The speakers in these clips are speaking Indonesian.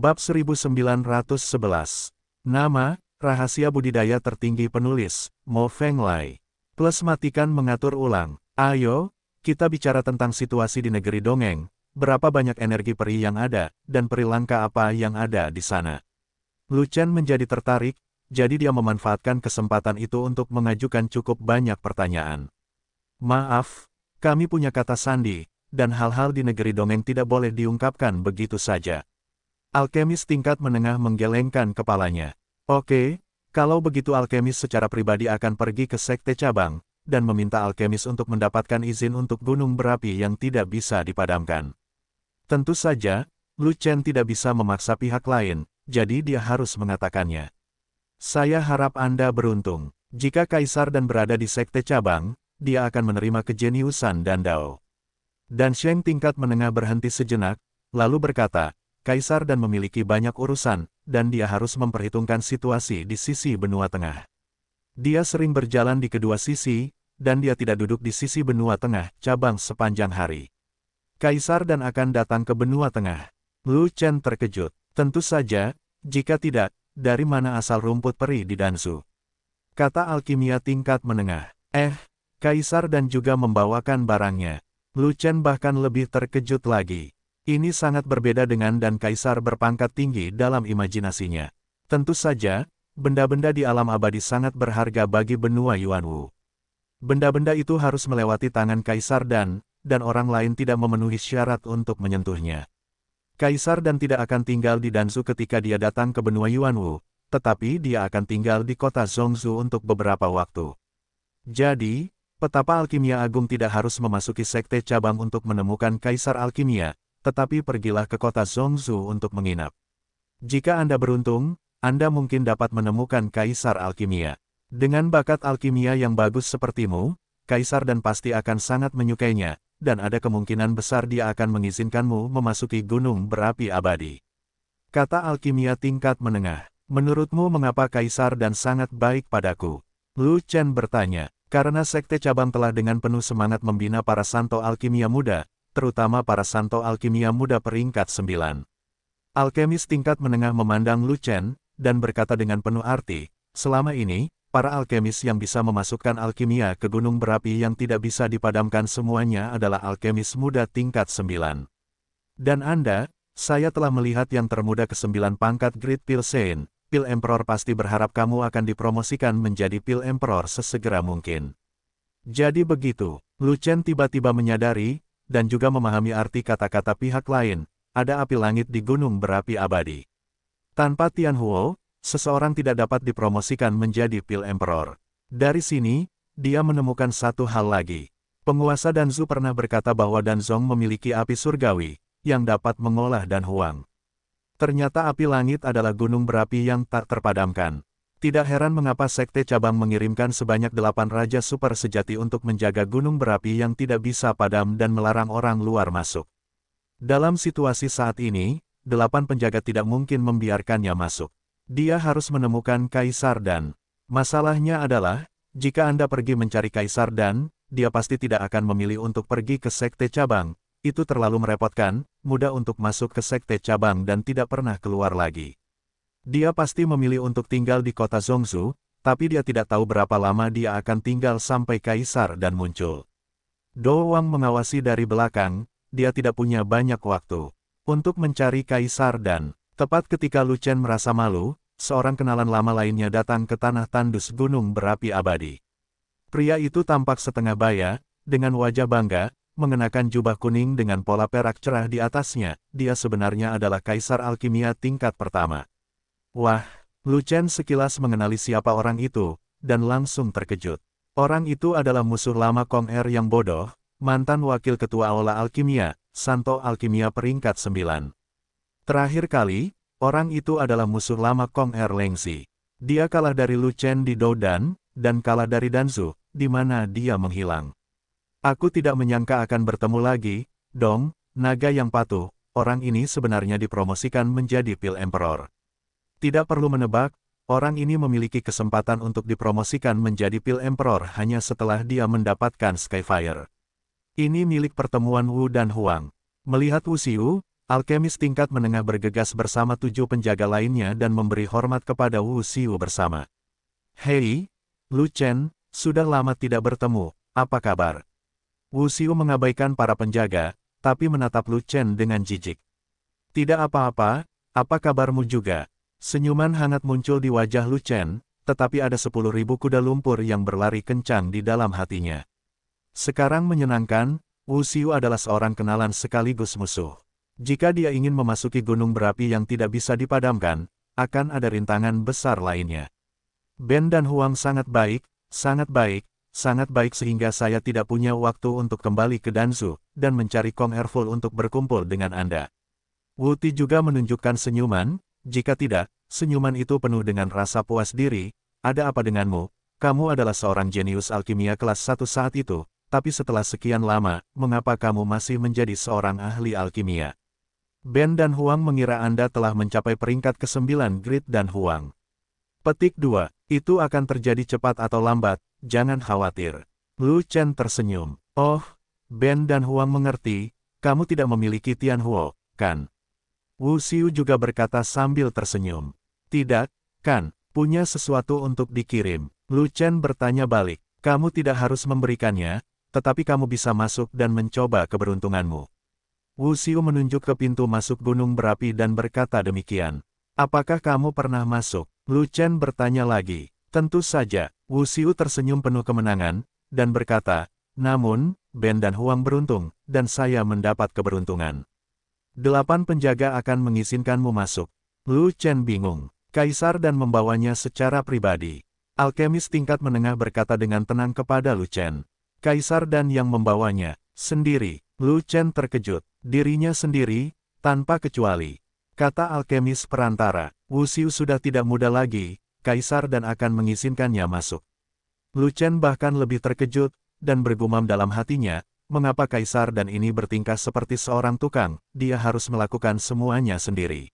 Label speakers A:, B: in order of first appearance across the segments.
A: Bab 1911. Nama, Rahasia Budidaya Tertinggi Penulis, Mo Feng Lai. Plus matikan mengatur ulang. Ayo, kita bicara tentang situasi di negeri dongeng, berapa banyak energi peri yang ada, dan peri langka apa yang ada di sana. Lu Chen menjadi tertarik, jadi dia memanfaatkan kesempatan itu untuk mengajukan cukup banyak pertanyaan. Maaf, kami punya kata sandi, dan hal-hal di negeri dongeng tidak boleh diungkapkan begitu saja. Alkemis tingkat menengah menggelengkan kepalanya. Oke, kalau begitu alkemis secara pribadi akan pergi ke sekte cabang, dan meminta alkemis untuk mendapatkan izin untuk gunung berapi yang tidak bisa dipadamkan. Tentu saja, Lu Chen tidak bisa memaksa pihak lain, jadi dia harus mengatakannya. Saya harap Anda beruntung. Jika Kaisar dan berada di sekte cabang, dia akan menerima kejeniusan dan Dao. Dan Sheng tingkat menengah berhenti sejenak, lalu berkata, kaisar dan memiliki banyak urusan, dan dia harus memperhitungkan situasi di sisi benua tengah. Dia sering berjalan di kedua sisi, dan dia tidak duduk di sisi benua tengah cabang sepanjang hari. Kaisar dan akan datang ke benua tengah. Lu Chen terkejut. Tentu saja, jika tidak, dari mana asal rumput peri di Dansu? Kata alkimia tingkat menengah. Eh, Kaisar dan juga membawakan barangnya. Lu Chen bahkan lebih terkejut lagi. Ini sangat berbeda dengan dan kaisar berpangkat tinggi dalam imajinasinya. Tentu saja, benda-benda di alam abadi sangat berharga bagi benua Yuanwu. Benda-benda itu harus melewati tangan kaisar dan, dan orang lain tidak memenuhi syarat untuk menyentuhnya. Kaisar dan tidak akan tinggal di Danzu ketika dia datang ke benua Yuanwu, tetapi dia akan tinggal di kota Zongzu untuk beberapa waktu. Jadi, petapa alkimia agung tidak harus memasuki sekte cabang untuk menemukan kaisar alkimia, tetapi pergilah ke kota Zhongzhu untuk menginap. Jika Anda beruntung, Anda mungkin dapat menemukan Kaisar Alkimia. Dengan bakat alkimia yang bagus sepertimu, Kaisar dan pasti akan sangat menyukainya, dan ada kemungkinan besar dia akan mengizinkanmu memasuki gunung berapi abadi. Kata alkimia tingkat menengah. Menurutmu mengapa Kaisar dan sangat baik padaku? Lu Chen bertanya, karena sekte cabang telah dengan penuh semangat membina para santo alkimia muda, terutama para santo alkimia muda peringkat 9. Alkemis tingkat menengah memandang Lu Chen, dan berkata dengan penuh arti, selama ini, para alkemis yang bisa memasukkan alkimia ke gunung berapi yang tidak bisa dipadamkan semuanya adalah alkemis muda tingkat 9. Dan Anda, saya telah melihat yang termuda ke-9 pangkat Great Pil Sein, Pil Emperor pasti berharap kamu akan dipromosikan menjadi Pil Emperor sesegera mungkin. Jadi begitu, Lu Chen tiba-tiba menyadari, dan juga memahami arti kata-kata pihak lain, ada api langit di gunung berapi abadi. Tanpa Tian Huo, seseorang tidak dapat dipromosikan menjadi Pil Emperor. Dari sini, dia menemukan satu hal lagi. Penguasa Danzu pernah berkata bahwa Danzong memiliki api surgawi, yang dapat mengolah dan huang. Ternyata api langit adalah gunung berapi yang tak terpadamkan. Tidak heran mengapa Sekte Cabang mengirimkan sebanyak delapan Raja Super Sejati untuk menjaga gunung berapi yang tidak bisa padam dan melarang orang luar masuk. Dalam situasi saat ini, delapan penjaga tidak mungkin membiarkannya masuk. Dia harus menemukan Kaisar Dan. Masalahnya adalah, jika Anda pergi mencari Kaisar Dan, dia pasti tidak akan memilih untuk pergi ke Sekte Cabang. Itu terlalu merepotkan, mudah untuk masuk ke Sekte Cabang dan tidak pernah keluar lagi. Dia pasti memilih untuk tinggal di kota Zongzu, tapi dia tidak tahu berapa lama dia akan tinggal sampai kaisar dan muncul. Dou Wang mengawasi dari belakang, dia tidak punya banyak waktu untuk mencari kaisar dan, tepat ketika Lu Chen merasa malu, seorang kenalan lama lainnya datang ke tanah tandus gunung berapi abadi. Pria itu tampak setengah baya, dengan wajah bangga, mengenakan jubah kuning dengan pola perak cerah di atasnya, dia sebenarnya adalah kaisar alkimia tingkat pertama. Wah, Lu Chen sekilas mengenali siapa orang itu, dan langsung terkejut. Orang itu adalah musuh lama Kong Er yang bodoh, mantan wakil ketua Aula Alkimia, Santo Alkimia peringkat 9. Terakhir kali, orang itu adalah musuh lama Kong Er Lengzi. Dia kalah dari Lu Chen di Doudan, dan kalah dari Danzu, di mana dia menghilang. Aku tidak menyangka akan bertemu lagi, dong, naga yang patuh, orang ini sebenarnya dipromosikan menjadi Pil Emperor. Tidak perlu menebak, orang ini memiliki kesempatan untuk dipromosikan menjadi Pil Emperor hanya setelah dia mendapatkan Skyfire. Ini milik pertemuan Wu dan Huang. Melihat Wu Xiu, alkemis tingkat menengah bergegas bersama tujuh penjaga lainnya dan memberi hormat kepada Wu Xiu bersama. Hei, Lu Chen, sudah lama tidak bertemu, apa kabar? Wu Xiu mengabaikan para penjaga, tapi menatap Lu Chen dengan jijik. Tidak apa-apa, apa kabarmu juga? Senyuman hangat muncul di wajah Lu Chen, tetapi ada sepuluh ribu kuda lumpur yang berlari kencang di dalam hatinya. Sekarang menyenangkan, Wu Xiu adalah seorang kenalan sekaligus musuh. Jika dia ingin memasuki gunung berapi yang tidak bisa dipadamkan, akan ada rintangan besar lainnya. Ben dan Huang sangat baik, sangat baik, sangat baik sehingga saya tidak punya waktu untuk kembali ke Danzu, dan mencari Kong Erful untuk berkumpul dengan Anda. Wu Ti juga menunjukkan senyuman, jika tidak, senyuman itu penuh dengan rasa puas diri, ada apa denganmu, kamu adalah seorang jenius alkimia kelas satu saat itu, tapi setelah sekian lama, mengapa kamu masih menjadi seorang ahli alkimia? Ben dan Huang mengira Anda telah mencapai peringkat ke-9 Grid dan Huang. Petik 2, itu akan terjadi cepat atau lambat, jangan khawatir. Lu Chen tersenyum. Oh, Ben dan Huang mengerti, kamu tidak memiliki Tian Huo, kan? Wu Xiu juga berkata sambil tersenyum. Tidak, kan, punya sesuatu untuk dikirim. Lu Chen bertanya balik, kamu tidak harus memberikannya, tetapi kamu bisa masuk dan mencoba keberuntunganmu. Wu Xiu menunjuk ke pintu masuk gunung berapi dan berkata demikian. Apakah kamu pernah masuk? Lu Chen bertanya lagi. Tentu saja, Wu Xiu tersenyum penuh kemenangan, dan berkata, namun, Ben dan Huang beruntung, dan saya mendapat keberuntungan. Delapan penjaga akan mengizinkanmu masuk. Lu Chen bingung. Kaisar dan membawanya secara pribadi. Alkemis tingkat menengah berkata dengan tenang kepada Lu Chen. Kaisar dan yang membawanya, sendiri. Lu Chen terkejut. Dirinya sendiri, tanpa kecuali. Kata alkemis perantara, Wu Xiu sudah tidak muda lagi, Kaisar dan akan mengizinkannya masuk. Lu Chen bahkan lebih terkejut, dan bergumam dalam hatinya, mengapa kaisar dan ini bertingkah seperti seorang tukang, dia harus melakukan semuanya sendiri.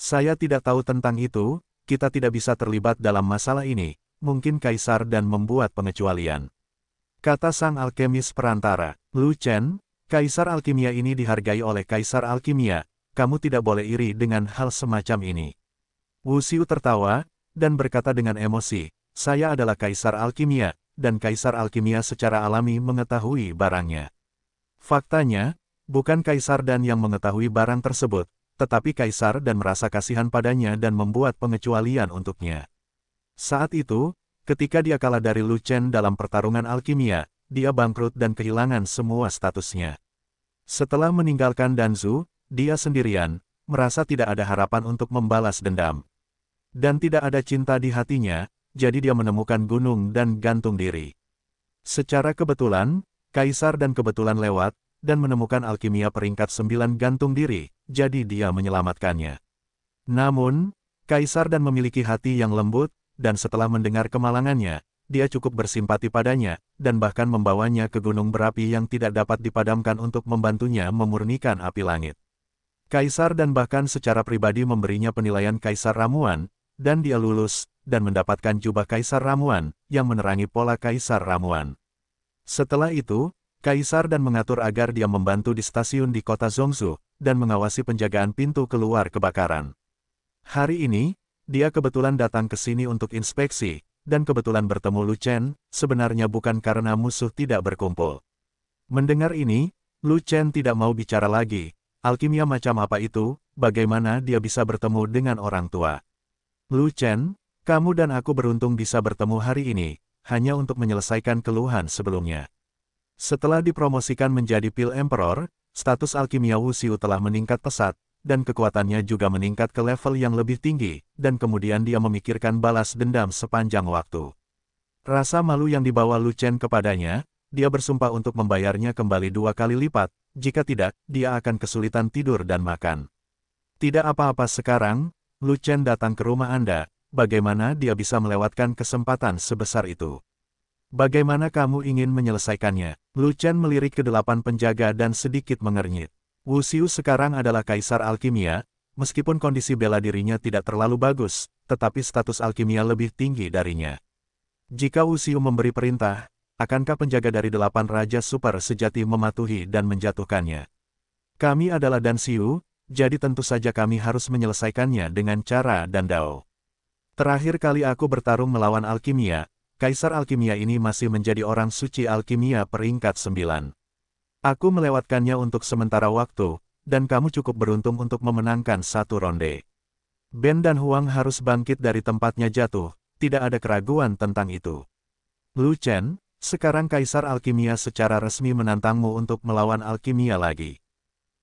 A: Saya tidak tahu tentang itu, kita tidak bisa terlibat dalam masalah ini, mungkin kaisar dan membuat pengecualian. Kata sang alkemis perantara, Lu Chen, kaisar alkimia ini dihargai oleh kaisar alkimia, kamu tidak boleh iri dengan hal semacam ini. Wu Xiu tertawa, dan berkata dengan emosi, saya adalah kaisar alkimia, dan kaisar alkimia secara alami mengetahui barangnya. Faktanya, bukan kaisar dan yang mengetahui barang tersebut, tetapi kaisar dan merasa kasihan padanya dan membuat pengecualian untuknya. Saat itu, ketika dia kalah dari Lu Chen dalam pertarungan alkimia, dia bangkrut dan kehilangan semua statusnya. Setelah meninggalkan Danzu, dia sendirian, merasa tidak ada harapan untuk membalas dendam. Dan tidak ada cinta di hatinya, jadi dia menemukan gunung dan gantung diri. Secara kebetulan, Kaisar dan kebetulan lewat, dan menemukan alkimia peringkat sembilan gantung diri, jadi dia menyelamatkannya. Namun, Kaisar dan memiliki hati yang lembut, dan setelah mendengar kemalangannya, dia cukup bersimpati padanya, dan bahkan membawanya ke gunung berapi yang tidak dapat dipadamkan untuk membantunya memurnikan api langit. Kaisar dan bahkan secara pribadi memberinya penilaian Kaisar Ramuan, dan dia lulus, dan mendapatkan jubah Kaisar Ramuan, yang menerangi pola Kaisar Ramuan. Setelah itu, Kaisar dan mengatur agar dia membantu di stasiun di kota Zongzu, dan mengawasi penjagaan pintu keluar kebakaran. Hari ini, dia kebetulan datang ke sini untuk inspeksi, dan kebetulan bertemu Lu Chen, sebenarnya bukan karena musuh tidak berkumpul. Mendengar ini, Lu Chen tidak mau bicara lagi, alkimia macam apa itu, bagaimana dia bisa bertemu dengan orang tua. Lu Chen, kamu dan aku beruntung bisa bertemu hari ini, hanya untuk menyelesaikan keluhan sebelumnya. Setelah dipromosikan menjadi Pil Emperor, status alkimia Wuxiu telah meningkat pesat, dan kekuatannya juga meningkat ke level yang lebih tinggi, dan kemudian dia memikirkan balas dendam sepanjang waktu. Rasa malu yang dibawa Lu Chen kepadanya, dia bersumpah untuk membayarnya kembali dua kali lipat, jika tidak, dia akan kesulitan tidur dan makan. Tidak apa-apa sekarang, Lu Chen datang ke rumah Anda, bagaimana dia bisa melewatkan kesempatan sebesar itu? Bagaimana kamu ingin menyelesaikannya? Lu Chen melirik ke delapan penjaga dan sedikit mengernyit. Wu Xiu sekarang adalah kaisar alkimia, meskipun kondisi bela dirinya tidak terlalu bagus, tetapi status alkimia lebih tinggi darinya. Jika Wu Xiu memberi perintah, akankah penjaga dari delapan raja super sejati mematuhi dan menjatuhkannya? Kami adalah Dan Xiu, jadi tentu saja kami harus menyelesaikannya dengan cara dan dao. Terakhir kali aku bertarung melawan alkimia, Kaisar Alkimia ini masih menjadi orang suci alkimia peringkat sembilan. Aku melewatkannya untuk sementara waktu, dan kamu cukup beruntung untuk memenangkan satu ronde. Ben dan Huang harus bangkit dari tempatnya jatuh, tidak ada keraguan tentang itu. Lu Chen, sekarang Kaisar Alkimia secara resmi menantangmu untuk melawan alkimia lagi.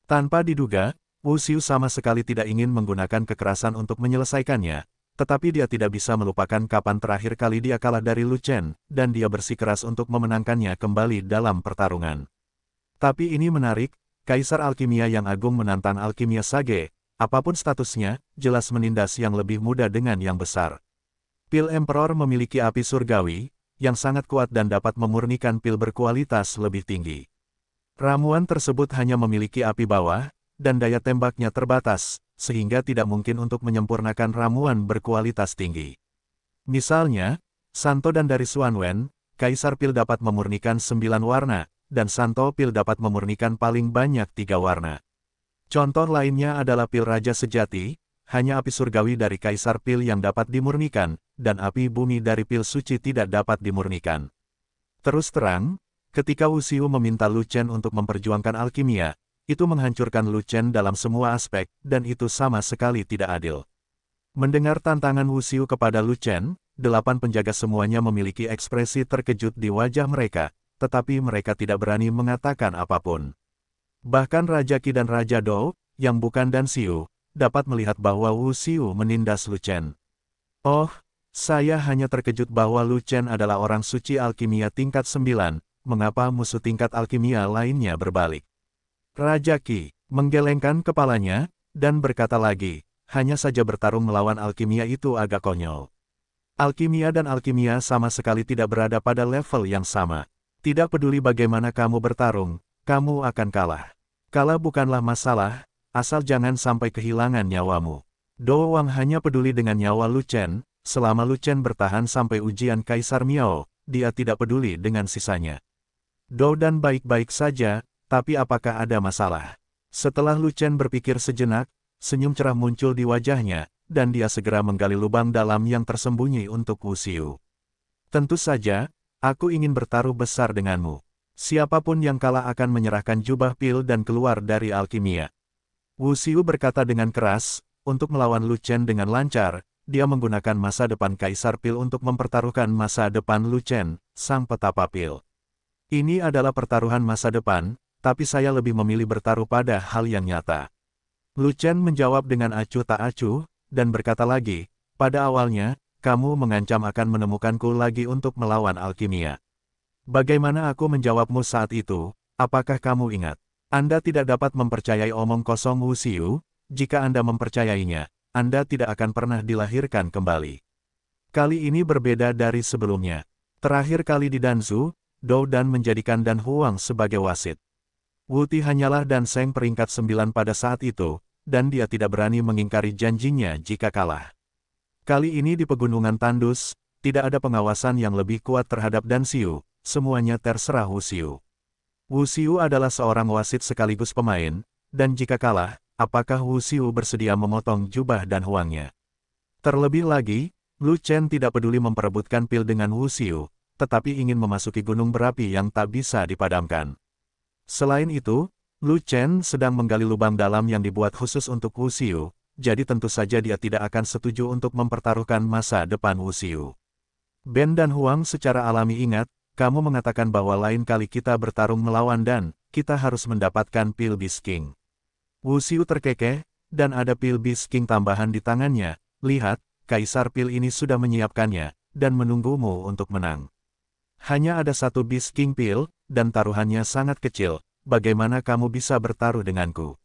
A: Tanpa diduga, Wu Xiu sama sekali tidak ingin menggunakan kekerasan untuk menyelesaikannya, tetapi dia tidak bisa melupakan kapan terakhir kali dia kalah dari Lu Chen, dan dia bersikeras untuk memenangkannya kembali dalam pertarungan. Tapi ini menarik, Kaisar Alkimia yang agung menantang Alkimia Sage, apapun statusnya, jelas menindas yang lebih muda dengan yang besar. Pil Emperor memiliki api surgawi, yang sangat kuat dan dapat memurnikan pil berkualitas lebih tinggi. Ramuan tersebut hanya memiliki api bawah, dan daya tembaknya terbatas, sehingga tidak mungkin untuk menyempurnakan ramuan berkualitas tinggi. Misalnya, Santo dan dari Suanwen, Kaisar Pil dapat memurnikan sembilan warna, dan Santo Pil dapat memurnikan paling banyak tiga warna. Contoh lainnya adalah Pil Raja Sejati, hanya api surgawi dari Kaisar Pil yang dapat dimurnikan, dan api bumi dari Pil Suci tidak dapat dimurnikan. Terus terang, ketika Siu meminta Lu Chen untuk memperjuangkan alkimia, itu menghancurkan Lu Chen dalam semua aspek, dan itu sama sekali tidak adil. Mendengar tantangan Wu Xiu kepada Lu Chen, delapan penjaga semuanya memiliki ekspresi terkejut di wajah mereka, tetapi mereka tidak berani mengatakan apapun. Bahkan Raja Qi dan Raja Dou, yang bukan Dan Xiu, dapat melihat bahwa Wu Xiu menindas Lu Chen. Oh, saya hanya terkejut bahwa Lu Chen adalah orang suci alkimia tingkat 9, mengapa musuh tingkat alkimia lainnya berbalik. Raja Qi menggelengkan kepalanya, dan berkata lagi, hanya saja bertarung melawan alkimia itu agak konyol. Alkimia dan alkimia sama sekali tidak berada pada level yang sama. Tidak peduli bagaimana kamu bertarung, kamu akan kalah. Kalah bukanlah masalah, asal jangan sampai kehilangan nyawamu. Do Wang hanya peduli dengan nyawa Lu Chen, selama Lu Chen bertahan sampai ujian Kaisar Miao, dia tidak peduli dengan sisanya. Do dan baik-baik saja, tapi apakah ada masalah? Setelah Lu Chen berpikir sejenak, senyum cerah muncul di wajahnya, dan dia segera menggali lubang dalam yang tersembunyi untuk Wu Xiu. Tentu saja, aku ingin bertaruh besar denganmu. Siapapun yang kalah akan menyerahkan jubah pil dan keluar dari alkimia. Wu Xiu berkata dengan keras, untuk melawan Lu Chen dengan lancar, dia menggunakan masa depan Kaisar Pil untuk mempertaruhkan masa depan Lu Chen, sang petapa pil. Ini adalah pertaruhan masa depan, tapi saya lebih memilih bertaruh pada hal yang nyata. Lu Chen menjawab dengan acuh tak acuh, dan berkata lagi, pada awalnya, kamu mengancam akan menemukanku lagi untuk melawan alkimia. Bagaimana aku menjawabmu saat itu, apakah kamu ingat? Anda tidak dapat mempercayai omong kosong Wu Xiu, jika Anda mempercayainya, Anda tidak akan pernah dilahirkan kembali. Kali ini berbeda dari sebelumnya. Terakhir kali di Danzu, Dou Dan menjadikan Dan Huang sebagai wasit. Wuti hanyalah dan Seng peringkat sembilan pada saat itu, dan dia tidak berani mengingkari janjinya jika kalah. Kali ini di Pegunungan Tandus, tidak ada pengawasan yang lebih kuat terhadap Dan Siu, semuanya terserah Wu Siu. Wu Siu adalah seorang wasit sekaligus pemain, dan jika kalah, apakah Wu Siu bersedia memotong jubah dan huangnya. Terlebih lagi, Lu Chen tidak peduli memperebutkan pil dengan Wu Siu, tetapi ingin memasuki gunung berapi yang tak bisa dipadamkan. Selain itu, Lu Chen sedang menggali lubang dalam yang dibuat khusus untuk Wu Xiu, jadi tentu saja dia tidak akan setuju untuk mempertaruhkan masa depan Wu Xiu. Ben dan Huang secara alami ingat, kamu mengatakan bahwa lain kali kita bertarung melawan dan, kita harus mendapatkan pil Beast King. Wu Xiu terkekeh, dan ada pil Beast King tambahan di tangannya, lihat, Kaisar Pil ini sudah menyiapkannya, dan menunggumu untuk menang. Hanya ada satu Beast King Pil, dan taruhannya sangat kecil, bagaimana kamu bisa bertaruh denganku?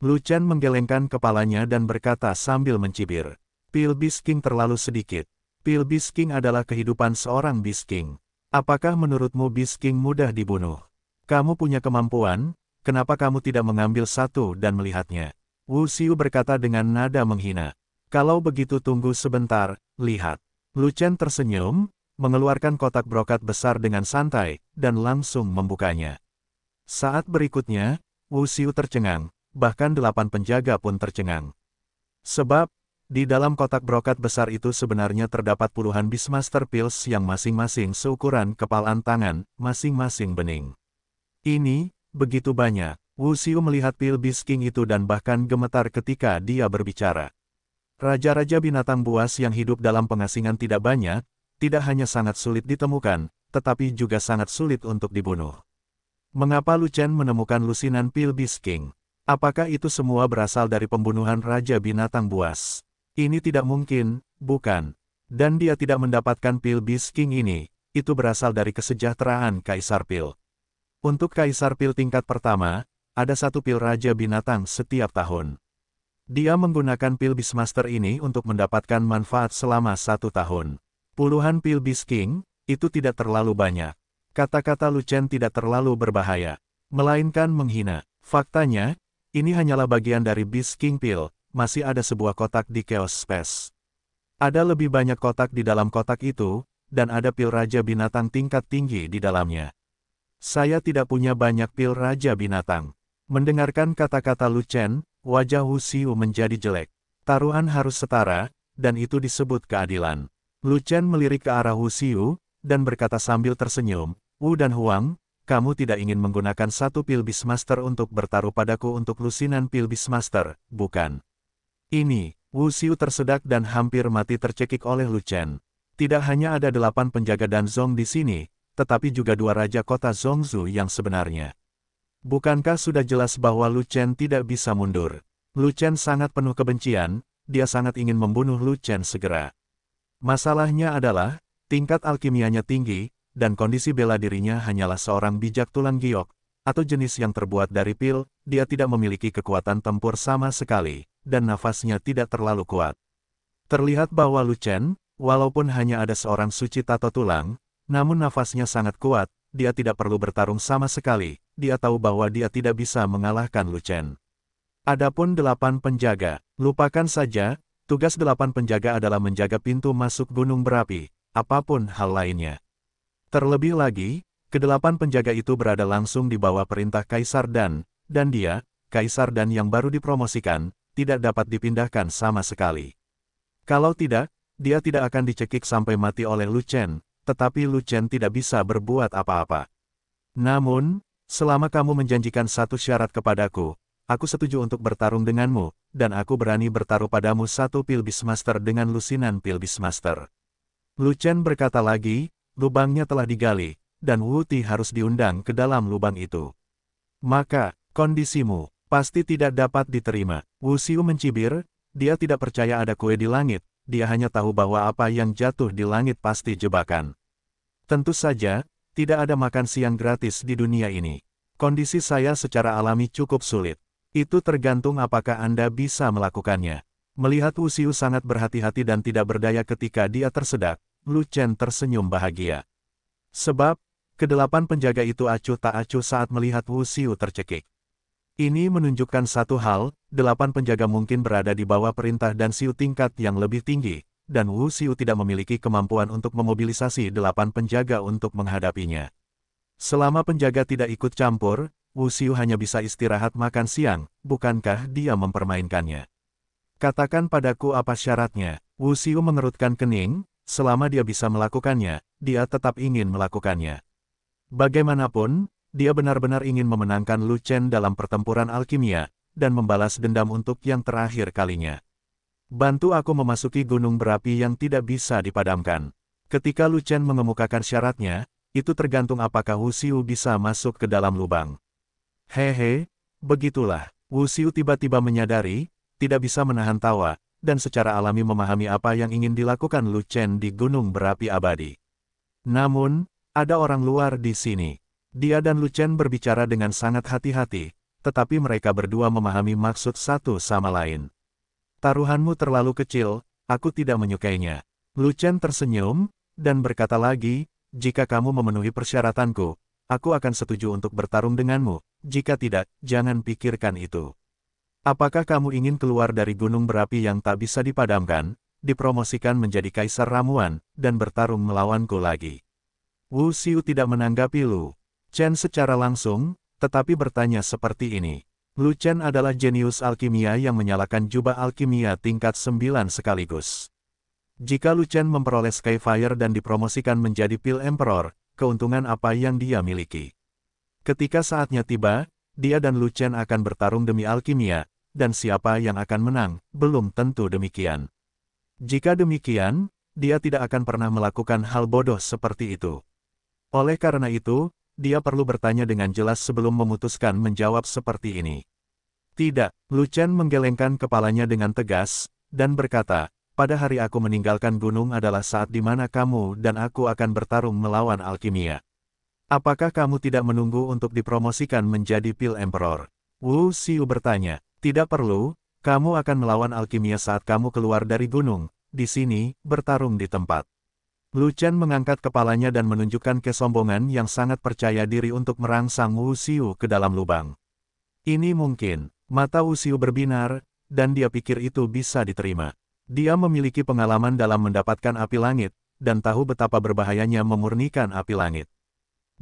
A: Lucan menggelengkan kepalanya dan berkata sambil mencibir, Pil Bisking terlalu sedikit. Pil Bisking adalah kehidupan seorang Bisking. Apakah menurutmu Bisking mudah dibunuh? Kamu punya kemampuan, kenapa kamu tidak mengambil satu dan melihatnya? Wu Xiu berkata dengan nada menghina. Kalau begitu tunggu sebentar, lihat. Lucan tersenyum, mengeluarkan kotak brokat besar dengan santai, dan langsung membukanya. Saat berikutnya, Wu Xiu tercengang, bahkan delapan penjaga pun tercengang. Sebab, di dalam kotak brokat besar itu sebenarnya terdapat puluhan Bismaster Pills yang masing-masing seukuran kepalan tangan, masing-masing bening. Ini, begitu banyak, Wu Xiu melihat pil King itu dan bahkan gemetar ketika dia berbicara. Raja-raja binatang buas yang hidup dalam pengasingan tidak banyak, tidak hanya sangat sulit ditemukan, tetapi juga sangat sulit untuk dibunuh. Mengapa Lucian menemukan lusinan pil King? Apakah itu semua berasal dari pembunuhan Raja Binatang Buas? Ini tidak mungkin, bukan. Dan dia tidak mendapatkan pil King ini, itu berasal dari kesejahteraan Kaisar Pil. Untuk Kaisar Pil tingkat pertama, ada satu pil Raja Binatang setiap tahun. Dia menggunakan pil Beastmaster ini untuk mendapatkan manfaat selama satu tahun. Puluhan pil Bisking, itu tidak terlalu banyak. Kata-kata Lucen tidak terlalu berbahaya, melainkan menghina. Faktanya, ini hanyalah bagian dari Bisking pil. masih ada sebuah kotak di Chaos Space. Ada lebih banyak kotak di dalam kotak itu, dan ada pil raja binatang tingkat tinggi di dalamnya. Saya tidak punya banyak pil raja binatang. Mendengarkan kata-kata Lucen, wajah Wu Xiu menjadi jelek. Taruhan harus setara, dan itu disebut keadilan. Lu Chen melirik ke arah Hu Xiu, dan berkata sambil tersenyum, Wu dan Huang, kamu tidak ingin menggunakan satu pil Beastmaster untuk bertaruh padaku untuk lusinan pil Beastmaster, bukan? Ini, Wu Xiu tersedak dan hampir mati tercekik oleh Lu Chen. Tidak hanya ada delapan penjaga dan Zong di sini, tetapi juga dua raja kota Zongzu yang sebenarnya. Bukankah sudah jelas bahwa Lu Chen tidak bisa mundur? Lu Chen sangat penuh kebencian, dia sangat ingin membunuh Lu Chen segera. Masalahnya adalah, tingkat alkimianya tinggi, dan kondisi bela dirinya hanyalah seorang bijak tulang giok, atau jenis yang terbuat dari pil, dia tidak memiliki kekuatan tempur sama sekali, dan nafasnya tidak terlalu kuat. Terlihat bahwa Lucen, walaupun hanya ada seorang suci tato tulang, namun nafasnya sangat kuat, dia tidak perlu bertarung sama sekali, dia tahu bahwa dia tidak bisa mengalahkan Lucen. Adapun delapan penjaga, lupakan saja, Tugas delapan penjaga adalah menjaga pintu masuk gunung berapi, apapun hal lainnya. Terlebih lagi, kedelapan penjaga itu berada langsung di bawah perintah Kaisar Dan, dan dia, Kaisar Dan yang baru dipromosikan, tidak dapat dipindahkan sama sekali. Kalau tidak, dia tidak akan dicekik sampai mati oleh Lu Chen, tetapi Lu Chen tidak bisa berbuat apa-apa. Namun, selama kamu menjanjikan satu syarat kepadaku, aku setuju untuk bertarung denganmu, dan aku berani bertaruh padamu satu pil bismaster dengan lusinan pil Pilbismaster. Lu Chen berkata lagi, lubangnya telah digali, dan Wu Ti harus diundang ke dalam lubang itu. Maka, kondisimu, pasti tidak dapat diterima. Wu Xiu mencibir, dia tidak percaya ada kue di langit, dia hanya tahu bahwa apa yang jatuh di langit pasti jebakan. Tentu saja, tidak ada makan siang gratis di dunia ini. Kondisi saya secara alami cukup sulit. Itu tergantung apakah Anda bisa melakukannya. Melihat Wuxiu sangat berhati-hati dan tidak berdaya ketika dia tersedak, Lu Chen tersenyum bahagia. Sebab, kedelapan penjaga itu acuh tak acuh saat melihat Wuxiu tercekik. Ini menunjukkan satu hal, delapan penjaga mungkin berada di bawah perintah dan siu tingkat yang lebih tinggi, dan Wu Siu tidak memiliki kemampuan untuk memobilisasi delapan penjaga untuk menghadapinya. Selama penjaga tidak ikut campur, Wu Xiu hanya bisa istirahat makan siang, bukankah dia mempermainkannya? Katakan padaku apa syaratnya. Wu Xiu mengerutkan kening, selama dia bisa melakukannya, dia tetap ingin melakukannya. Bagaimanapun, dia benar-benar ingin memenangkan Lu Chen dalam pertempuran alkimia, dan membalas dendam untuk yang terakhir kalinya. Bantu aku memasuki gunung berapi yang tidak bisa dipadamkan. Ketika Lu Chen mengemukakan syaratnya, itu tergantung apakah Wu Xiu bisa masuk ke dalam lubang. Hehe, begitulah. Wu Xiu tiba-tiba menyadari, tidak bisa menahan tawa, dan secara alami memahami apa yang ingin dilakukan Lu Chen di Gunung Berapi Abadi. Namun, ada orang luar di sini. Dia dan Lu Chen berbicara dengan sangat hati-hati, tetapi mereka berdua memahami maksud satu sama lain. Taruhanmu terlalu kecil, aku tidak menyukainya. Lu Chen tersenyum, dan berkata lagi, jika kamu memenuhi persyaratanku, aku akan setuju untuk bertarung denganmu, jika tidak, jangan pikirkan itu. Apakah kamu ingin keluar dari gunung berapi yang tak bisa dipadamkan, dipromosikan menjadi kaisar ramuan, dan bertarung melawanku lagi? Wu Xiu tidak menanggapi Lu Chen secara langsung, tetapi bertanya seperti ini. Lu Chen adalah jenius alkimia yang menyalakan jubah alkimia tingkat 9 sekaligus. Jika Lu Chen memperoleh Skyfire dan dipromosikan menjadi Pil Emperor, keuntungan apa yang dia miliki. Ketika saatnya tiba, dia dan Lu Chen akan bertarung demi alkimia, dan siapa yang akan menang, belum tentu demikian. Jika demikian, dia tidak akan pernah melakukan hal bodoh seperti itu. Oleh karena itu, dia perlu bertanya dengan jelas sebelum memutuskan menjawab seperti ini. Tidak, Lu Chen menggelengkan kepalanya dengan tegas, dan berkata, pada hari aku meninggalkan gunung adalah saat di mana kamu dan aku akan bertarung melawan alkimia. Apakah kamu tidak menunggu untuk dipromosikan menjadi Pil Emperor? Wu Siu bertanya. Tidak perlu, kamu akan melawan alkimia saat kamu keluar dari gunung, di sini, bertarung di tempat. Lu Chen mengangkat kepalanya dan menunjukkan kesombongan yang sangat percaya diri untuk merangsang Wu Siu ke dalam lubang. Ini mungkin, mata Wu Siu berbinar, dan dia pikir itu bisa diterima. Dia memiliki pengalaman dalam mendapatkan api langit, dan tahu betapa berbahayanya memurnikan api langit.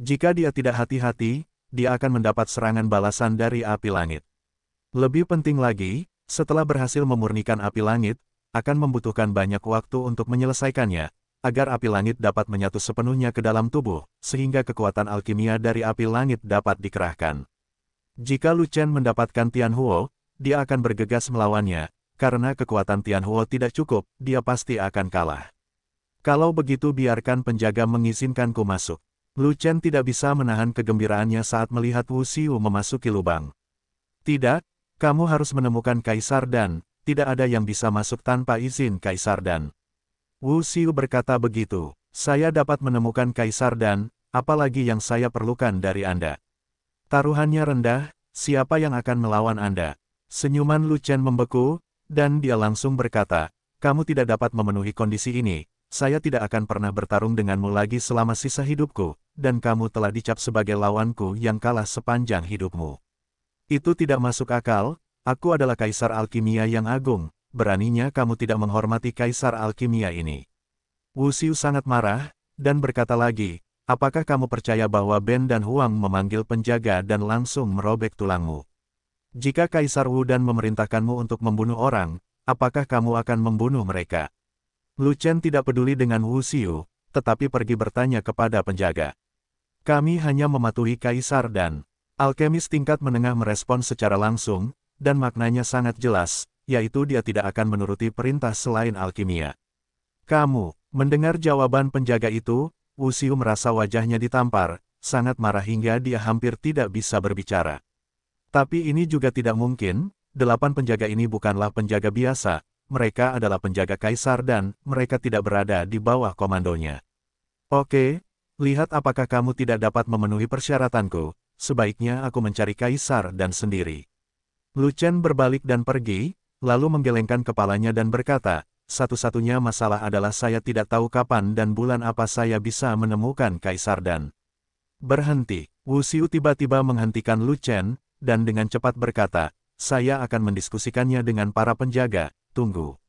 A: Jika dia tidak hati-hati, dia akan mendapat serangan balasan dari api langit. Lebih penting lagi, setelah berhasil memurnikan api langit, akan membutuhkan banyak waktu untuk menyelesaikannya, agar api langit dapat menyatu sepenuhnya ke dalam tubuh, sehingga kekuatan alkimia dari api langit dapat dikerahkan. Jika Lu Chen mendapatkan Tian Huo, dia akan bergegas melawannya, karena kekuatan Tianhuo tidak cukup, dia pasti akan kalah. Kalau begitu biarkan penjaga mengizinkanku masuk. Lu Chen tidak bisa menahan kegembiraannya saat melihat Wu Xiu memasuki lubang. Tidak, kamu harus menemukan Kaisar Dan, tidak ada yang bisa masuk tanpa izin Kaisar Dan. Wu Xiu berkata begitu, saya dapat menemukan Kaisar Dan, apalagi yang saya perlukan dari Anda. Taruhannya rendah, siapa yang akan melawan Anda? Senyuman Lu Chen membeku, dan dia langsung berkata, kamu tidak dapat memenuhi kondisi ini, saya tidak akan pernah bertarung denganmu lagi selama sisa hidupku, dan kamu telah dicap sebagai lawanku yang kalah sepanjang hidupmu. Itu tidak masuk akal, aku adalah kaisar alkimia yang agung, beraninya kamu tidak menghormati kaisar alkimia ini. Xiu sangat marah, dan berkata lagi, apakah kamu percaya bahwa Ben dan Huang memanggil penjaga dan langsung merobek tulangmu? Jika Kaisar Wu dan memerintahkanmu untuk membunuh orang, apakah kamu akan membunuh mereka? Lu Chen tidak peduli dengan Wu Xiu, tetapi pergi bertanya kepada penjaga. Kami hanya mematuhi Kaisar dan alkemis tingkat menengah merespon secara langsung, dan maknanya sangat jelas, yaitu dia tidak akan menuruti perintah selain alkimia. Kamu, mendengar jawaban penjaga itu, Wu Xiu merasa wajahnya ditampar, sangat marah hingga dia hampir tidak bisa berbicara. Tapi ini juga tidak mungkin, delapan penjaga ini bukanlah penjaga biasa, mereka adalah penjaga kaisar dan mereka tidak berada di bawah komandonya. Oke, lihat apakah kamu tidak dapat memenuhi persyaratanku, sebaiknya aku mencari kaisar dan sendiri. Lucen berbalik dan pergi, lalu menggelengkan kepalanya dan berkata, satu-satunya masalah adalah saya tidak tahu kapan dan bulan apa saya bisa menemukan kaisar dan berhenti. Wu Xiu tiba-tiba menghentikan Lu Chen, dan dengan cepat berkata, saya akan mendiskusikannya dengan para penjaga, tunggu.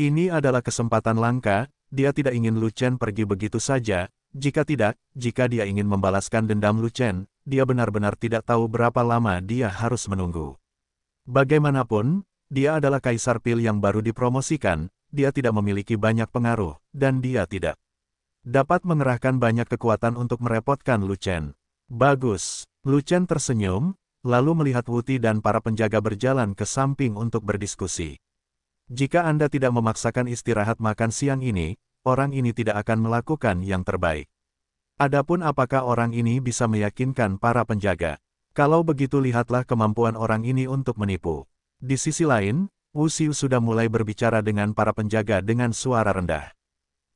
A: Ini adalah kesempatan langka, dia tidak ingin Lu Chen pergi begitu saja, jika tidak, jika dia ingin membalaskan dendam Lu Chen, dia benar-benar tidak tahu berapa lama dia harus menunggu. Bagaimanapun, dia adalah kaisar pil yang baru dipromosikan, dia tidak memiliki banyak pengaruh, dan dia tidak dapat mengerahkan banyak kekuatan untuk merepotkan Lu Chen. Bagus, Lu Chen tersenyum, lalu melihat Wuti dan para penjaga berjalan ke samping untuk berdiskusi. Jika Anda tidak memaksakan istirahat makan siang ini, orang ini tidak akan melakukan yang terbaik. Adapun apakah orang ini bisa meyakinkan para penjaga? Kalau begitu lihatlah kemampuan orang ini untuk menipu. Di sisi lain, Wu Xiu sudah mulai berbicara dengan para penjaga dengan suara rendah.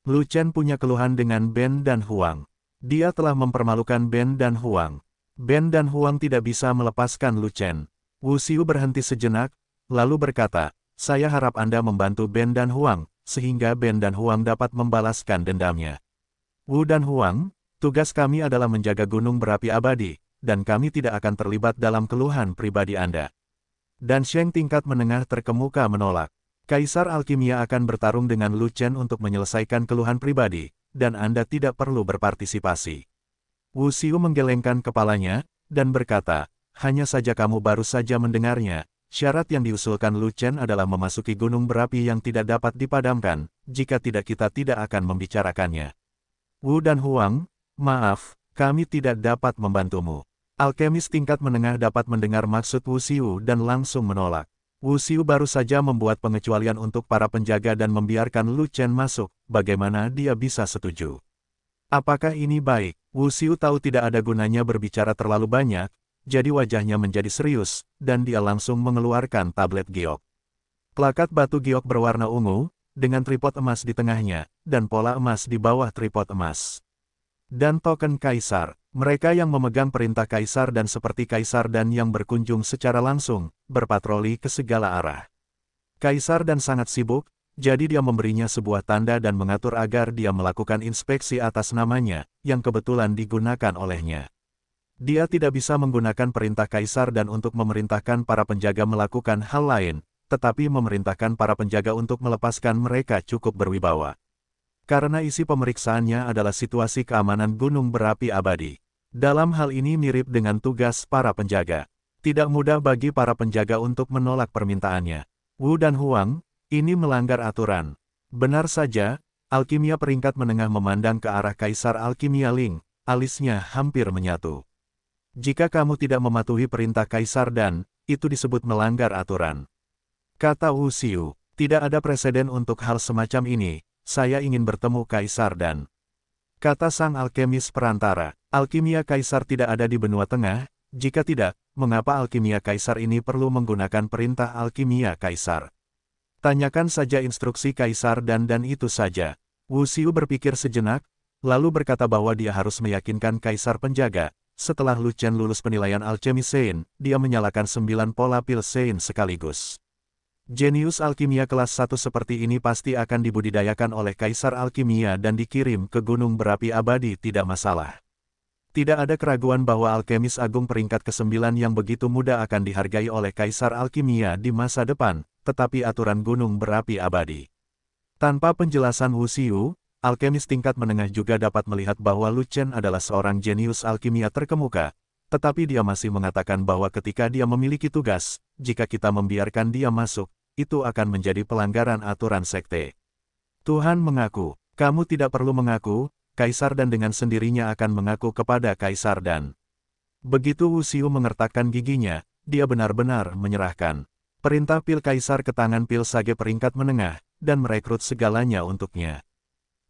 A: Lu Chen punya keluhan dengan Ben dan Huang. Dia telah mempermalukan Ben dan Huang. Ben dan Huang tidak bisa melepaskan Lu Chen. Wu Xiu berhenti sejenak, lalu berkata, saya harap Anda membantu Ben dan Huang, sehingga Ben dan Huang dapat membalaskan dendamnya. Wu dan Huang, tugas kami adalah menjaga gunung berapi abadi, dan kami tidak akan terlibat dalam keluhan pribadi Anda. Dan Sheng tingkat menengah terkemuka menolak. Kaisar Alkimia akan bertarung dengan Lu Chen untuk menyelesaikan keluhan pribadi, dan Anda tidak perlu berpartisipasi. Wu Xiu menggelengkan kepalanya, dan berkata, hanya saja kamu baru saja mendengarnya, syarat yang diusulkan Lu Chen adalah memasuki gunung berapi yang tidak dapat dipadamkan, jika tidak kita tidak akan membicarakannya. Wu dan Huang, maaf, kami tidak dapat membantumu. Alkemis tingkat menengah dapat mendengar maksud Wu Xiu dan langsung menolak. Wu Xiu baru saja membuat pengecualian untuk para penjaga dan membiarkan Lu Chen masuk, bagaimana dia bisa setuju? Apakah ini baik? Wu Xiu tahu tidak ada gunanya berbicara terlalu banyak, jadi wajahnya menjadi serius, dan dia langsung mengeluarkan tablet giok. Plakat batu giok berwarna ungu, dengan tripod emas di tengahnya, dan pola emas di bawah tripod emas. Dan token kaisar, mereka yang memegang perintah kaisar dan seperti kaisar dan yang berkunjung secara langsung, berpatroli ke segala arah. Kaisar dan sangat sibuk, jadi dia memberinya sebuah tanda dan mengatur agar dia melakukan inspeksi atas namanya, yang kebetulan digunakan olehnya. Dia tidak bisa menggunakan perintah kaisar dan untuk memerintahkan para penjaga melakukan hal lain, tetapi memerintahkan para penjaga untuk melepaskan mereka cukup berwibawa. Karena isi pemeriksaannya adalah situasi keamanan gunung berapi abadi. Dalam hal ini mirip dengan tugas para penjaga. Tidak mudah bagi para penjaga untuk menolak permintaannya. Wu dan Huang, ini melanggar aturan. Benar saja, alkimia peringkat menengah memandang ke arah Kaisar Alkimia Ling, alisnya hampir menyatu. Jika kamu tidak mematuhi perintah Kaisar dan, itu disebut melanggar aturan. Kata Wu Xiu, tidak ada presiden untuk hal semacam ini, saya ingin bertemu Kaisar dan. Kata sang alkemis perantara, alkimia Kaisar tidak ada di benua tengah, jika tidak, mengapa alkimia Kaisar ini perlu menggunakan perintah alkimia Kaisar? Tanyakan saja instruksi kaisar dan dan itu saja. Wu Xiu berpikir sejenak, lalu berkata bahwa dia harus meyakinkan kaisar penjaga. Setelah Lu Chen lulus penilaian alchemy Sein, dia menyalakan sembilan pola pil Sein sekaligus. Jenius alkimia kelas satu seperti ini pasti akan dibudidayakan oleh kaisar alkimia dan dikirim ke gunung berapi abadi tidak masalah. Tidak ada keraguan bahwa alkemis agung peringkat ke-9 yang begitu muda akan dihargai oleh kaisar alkimia di masa depan, tetapi aturan gunung berapi abadi. Tanpa penjelasan Wu Xiu, alkemis tingkat menengah juga dapat melihat bahwa Lu Chen adalah seorang jenius alkimia terkemuka, tetapi dia masih mengatakan bahwa ketika dia memiliki tugas, jika kita membiarkan dia masuk, itu akan menjadi pelanggaran aturan sekte. Tuhan mengaku, kamu tidak perlu mengaku, Kaisar dan dengan sendirinya akan mengaku kepada Kaisar dan. Begitu Wu Xiu mengertakkan giginya, dia benar-benar menyerahkan perintah Pil Kaisar ke tangan Pil Sage peringkat menengah, dan merekrut segalanya untuknya.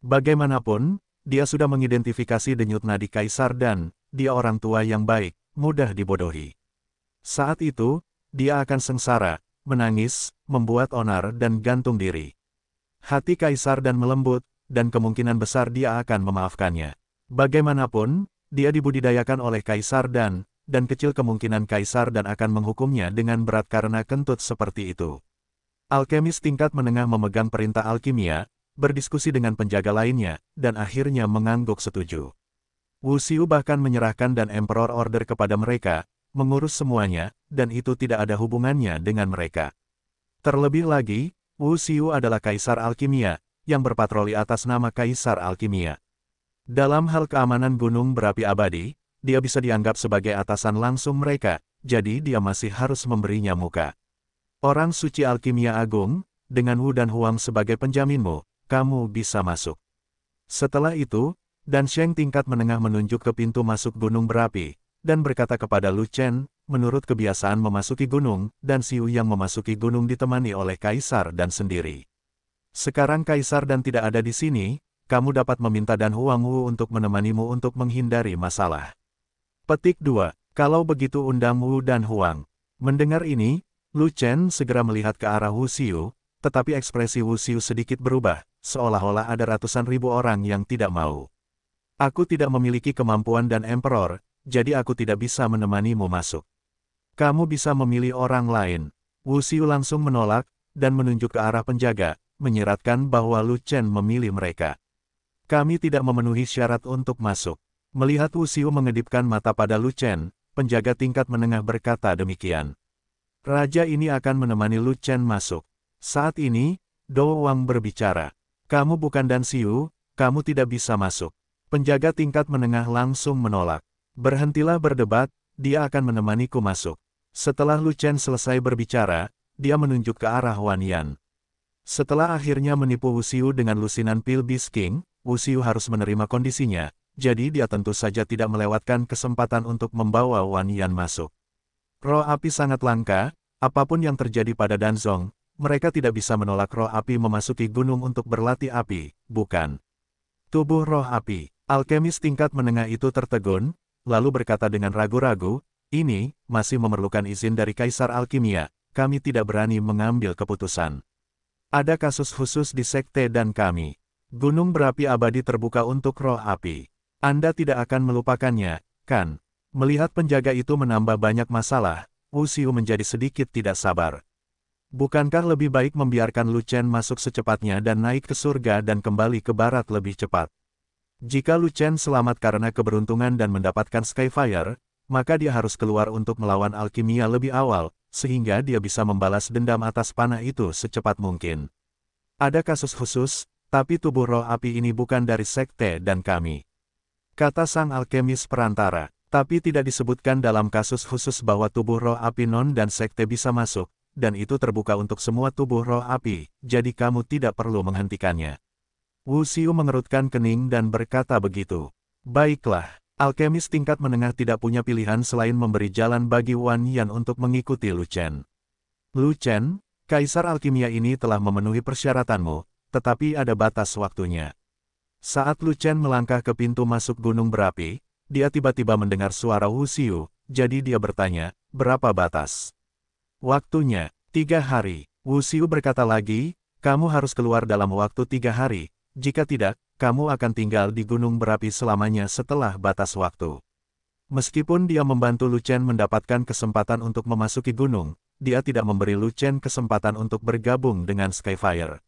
A: Bagaimanapun, dia sudah mengidentifikasi denyut nadi Kaisar dan, dia orang tua yang baik, mudah dibodohi. Saat itu, dia akan sengsara, menangis, membuat onar dan gantung diri. Hati Kaisar dan melembut, dan kemungkinan besar dia akan memaafkannya. Bagaimanapun, dia dibudidayakan oleh Kaisar dan, dan kecil kemungkinan kaisar dan akan menghukumnya dengan berat karena kentut seperti itu. Alkemis tingkat menengah memegang perintah alkimia, berdiskusi dengan penjaga lainnya, dan akhirnya mengangguk setuju. Wu Xiu bahkan menyerahkan dan Emperor Order kepada mereka, mengurus semuanya, dan itu tidak ada hubungannya dengan mereka. Terlebih lagi, Wu Xiu adalah Kaisar Alkimia, yang berpatroli atas nama Kaisar Alkimia. Dalam hal keamanan Gunung Berapi Abadi, dia bisa dianggap sebagai atasan langsung mereka, jadi dia masih harus memberinya muka. Orang suci alkimia agung, dengan Wu dan Huang sebagai penjaminmu, kamu bisa masuk. Setelah itu, Dan Sheng tingkat menengah menunjuk ke pintu masuk gunung berapi, dan berkata kepada Lu Chen, menurut kebiasaan memasuki gunung, dan Siu yang memasuki gunung ditemani oleh Kaisar dan sendiri. Sekarang Kaisar dan tidak ada di sini, kamu dapat meminta Dan Huang Wu untuk menemanimu untuk menghindari masalah. Petik 2. Kalau begitu undang Wu dan Huang. Mendengar ini, Lu Chen segera melihat ke arah Wu Xiu, tetapi ekspresi Wu Xiu sedikit berubah, seolah-olah ada ratusan ribu orang yang tidak mau. Aku tidak memiliki kemampuan dan emperor, jadi aku tidak bisa menemanimu masuk. Kamu bisa memilih orang lain. Wu Xiu langsung menolak, dan menunjuk ke arah penjaga, menyeratkan bahwa Lu Chen memilih mereka. Kami tidak memenuhi syarat untuk masuk. Melihat Wu Xiu mengedipkan mata pada Lu Chen, penjaga tingkat menengah berkata demikian. Raja ini akan menemani Lu Chen masuk. Saat ini, Do Wang berbicara. Kamu bukan Dan Xiu, kamu tidak bisa masuk. Penjaga tingkat menengah langsung menolak. Berhentilah berdebat, dia akan menemaniku masuk. Setelah Lu Chen selesai berbicara, dia menunjuk ke arah Wan Yan. Setelah akhirnya menipu Wuxiu dengan lusinan pil bisking, King, Wuxiu harus menerima kondisinya, jadi dia tentu saja tidak melewatkan kesempatan untuk membawa Wan Yan masuk. Roh api sangat langka, apapun yang terjadi pada Danzong, mereka tidak bisa menolak roh api memasuki gunung untuk berlatih api, bukan? Tubuh roh api, alkemis tingkat menengah itu tertegun, lalu berkata dengan ragu-ragu, ini, masih memerlukan izin dari Kaisar Alkimia, kami tidak berani mengambil keputusan. Ada kasus khusus di sekte dan kami. Gunung berapi abadi terbuka untuk roh api. Anda tidak akan melupakannya, kan? Melihat penjaga itu menambah banyak masalah, Wu Xiu menjadi sedikit tidak sabar. Bukankah lebih baik membiarkan Lu Chen masuk secepatnya dan naik ke surga dan kembali ke barat lebih cepat? Jika Lu Chen selamat karena keberuntungan dan mendapatkan Skyfire, maka dia harus keluar untuk melawan alkimia lebih awal, sehingga dia bisa membalas dendam atas panah itu secepat mungkin. Ada kasus khusus, tapi tubuh roh api ini bukan dari sekte dan kami kata sang alkemis perantara. Tapi tidak disebutkan dalam kasus khusus bahwa tubuh roh api non dan sekte bisa masuk, dan itu terbuka untuk semua tubuh roh api, jadi kamu tidak perlu menghentikannya. Wu Xiu mengerutkan kening dan berkata begitu. Baiklah, alkemis tingkat menengah tidak punya pilihan selain memberi jalan bagi Wan Yan untuk mengikuti Lu Chen. Lu Chen, Kaisar Alkimia ini telah memenuhi persyaratanmu, tetapi ada batas waktunya. Saat Lu Chen melangkah ke pintu masuk gunung berapi, dia tiba-tiba mendengar suara Wu Xiu, jadi dia bertanya, berapa batas? Waktunya, tiga hari. Wu Xiu berkata lagi, kamu harus keluar dalam waktu tiga hari, jika tidak, kamu akan tinggal di gunung berapi selamanya setelah batas waktu. Meskipun dia membantu Lu Chen mendapatkan kesempatan untuk memasuki gunung, dia tidak memberi Lu Chen kesempatan untuk bergabung dengan Skyfire.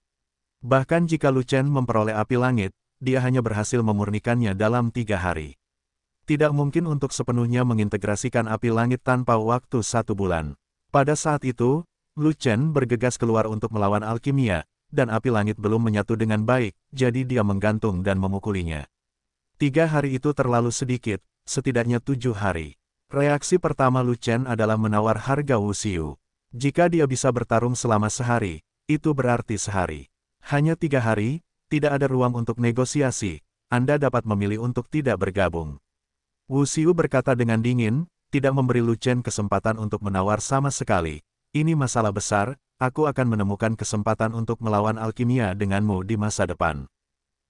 A: Bahkan jika Lu Chen memperoleh api langit, dia hanya berhasil memurnikannya dalam tiga hari. Tidak mungkin untuk sepenuhnya mengintegrasikan api langit tanpa waktu satu bulan. Pada saat itu, Lu Chen bergegas keluar untuk melawan alkimia, dan api langit belum menyatu dengan baik, jadi dia menggantung dan memukulinya. Tiga hari itu terlalu sedikit, setidaknya tujuh hari. Reaksi pertama Lu Chen adalah menawar harga Wu Xiu. Jika dia bisa bertarung selama sehari, itu berarti sehari. Hanya tiga hari, tidak ada ruang untuk negosiasi, Anda dapat memilih untuk tidak bergabung. Wu Xiu berkata dengan dingin, tidak memberi Lu Chen kesempatan untuk menawar sama sekali. Ini masalah besar, aku akan menemukan kesempatan untuk melawan alkimia denganmu di masa depan.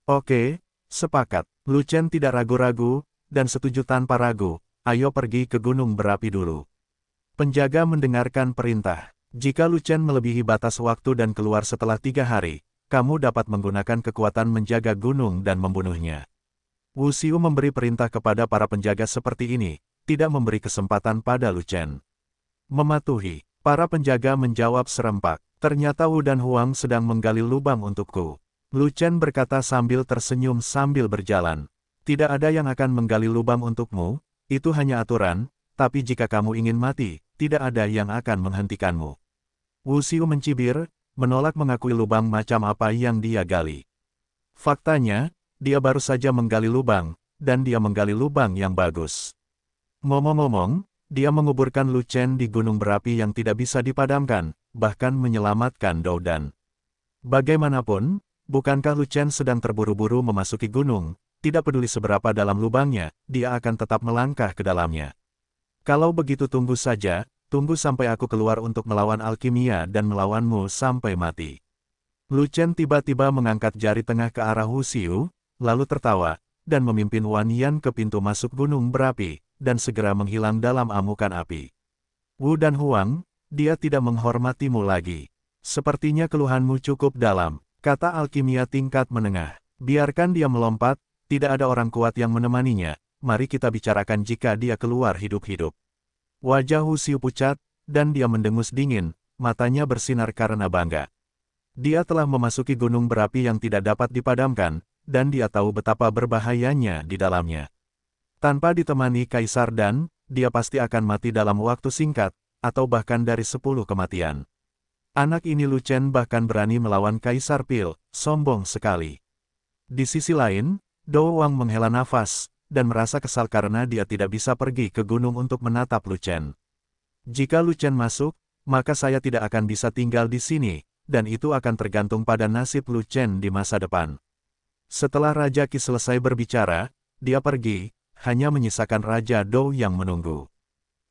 A: Oke, sepakat. Lu Chen tidak ragu-ragu, dan setuju tanpa ragu, ayo pergi ke gunung berapi dulu. Penjaga mendengarkan perintah. Jika Lu Chen melebihi batas waktu dan keluar setelah tiga hari, kamu dapat menggunakan kekuatan menjaga gunung dan membunuhnya. Wu Xiu memberi perintah kepada para penjaga seperti ini, tidak memberi kesempatan pada Lu Chen. Mematuhi, para penjaga menjawab serempak, ternyata Wu dan Huang sedang menggali lubang untukku. Lu Chen berkata sambil tersenyum sambil berjalan. Tidak ada yang akan menggali lubang untukmu, itu hanya aturan, tapi jika kamu ingin mati, tidak ada yang akan menghentikanmu. Wu Xiu mencibir, menolak mengakui lubang macam apa yang dia gali. Faktanya, dia baru saja menggali lubang, dan dia menggali lubang yang bagus. Ngomong-ngomong, dia menguburkan Lucen di gunung berapi yang tidak bisa dipadamkan, bahkan menyelamatkan Doudan. Bagaimanapun, bukankah Lucen sedang terburu-buru memasuki gunung, tidak peduli seberapa dalam lubangnya, dia akan tetap melangkah ke dalamnya. Kalau begitu tunggu saja, Tunggu sampai aku keluar untuk melawan alkimia dan melawanmu sampai mati. Lu Chen tiba-tiba mengangkat jari tengah ke arah Hu Xiu, lalu tertawa, dan memimpin Wan Yan ke pintu masuk gunung berapi, dan segera menghilang dalam amukan api. Wu dan Huang, dia tidak menghormatimu lagi. Sepertinya keluhanmu cukup dalam, kata alkimia tingkat menengah. Biarkan dia melompat, tidak ada orang kuat yang menemaninya, mari kita bicarakan jika dia keluar hidup-hidup. Wajah Husiu pucat, dan dia mendengus dingin, matanya bersinar karena bangga. Dia telah memasuki gunung berapi yang tidak dapat dipadamkan, dan dia tahu betapa berbahayanya di dalamnya. Tanpa ditemani kaisar dan, dia pasti akan mati dalam waktu singkat, atau bahkan dari sepuluh kematian. Anak ini Lucen bahkan berani melawan Kaisar Pil, sombong sekali. Di sisi lain, Do Wang menghela nafas, dan merasa kesal karena dia tidak bisa pergi ke gunung untuk menatap Lucen. Jika Lucen masuk, maka saya tidak akan bisa tinggal di sini, dan itu akan tergantung pada nasib Lucen di masa depan. Setelah Raja Qi selesai berbicara, dia pergi, hanya menyisakan Raja Dou yang menunggu.